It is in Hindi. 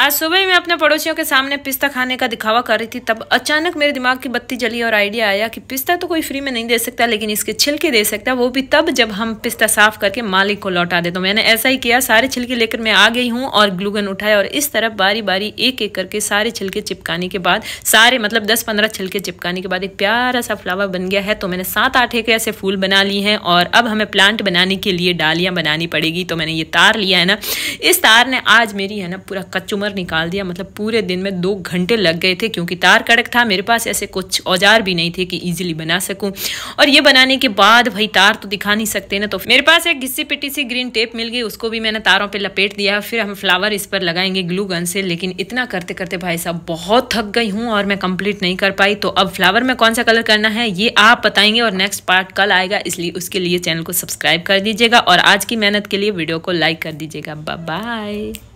आज सुबह मैं अपने पड़ोसियों के सामने पिस्ता खाने का दिखावा कर रही थी तब अचानक मेरे दिमाग की बत्ती जली और आइडिया आया कि पिस्ता तो कोई फ्री में नहीं दे सकता लेकिन इसके छिलके दे सकता वो भी तब जब हम पिस्ता साफ करके मालिक को लौटा दे तो मैंने ऐसा ही किया सारे छिलके लेकर मैं आ गई हूँ और ग्लूगन उठाया और इस तरफ बारी बारी एक एक करके सारे छिलके चिपकाने के बाद सारे मतलब दस पंद्रह छिलके चिपकाने के बाद एक प्यारा सा फ्लावर बन गया है तो मैंने सात आठ एक ऐसे फूल बना लिए हैं और अब हमें प्लांट बनाने के लिए डालियाँ बनानी पड़ेगी तो मैंने ये तार लिया है ना इस तार ने आज मेरी है ना पूरा कचुमर पर निकाल दिया मतलब पूरे दिन में दो घंटे लग गए थे क्योंकि तार कड़क था मेरे पास ऐसे कुछ औजार भी नहीं थे कि ईजिली बना सकूँ और ये बनाने के बाद भाई तार तो दिखा नहीं सकते ना तो मेरे पास एक घिस्सी पिटी सी ग्रीन टेप मिल गई उसको भी मैंने तारों पर लपेट दिया फिर हम फ्लावर इस पर लगाएंगे ग्लू गन से लेकिन इतना करते करते भाई साहब बहुत थक गई हूँ और मैं कंप्लीट नहीं कर पाई तो अब फ्लावर में कौन सा कलर करना है ये आप बताएंगे और नेक्स्ट पार्ट कल आएगा इसलिए उसके लिए चैनल को सब्सक्राइब कर दीजिएगा और आज की मेहनत के लिए वीडियो को लाइक कर दीजिएगा बाय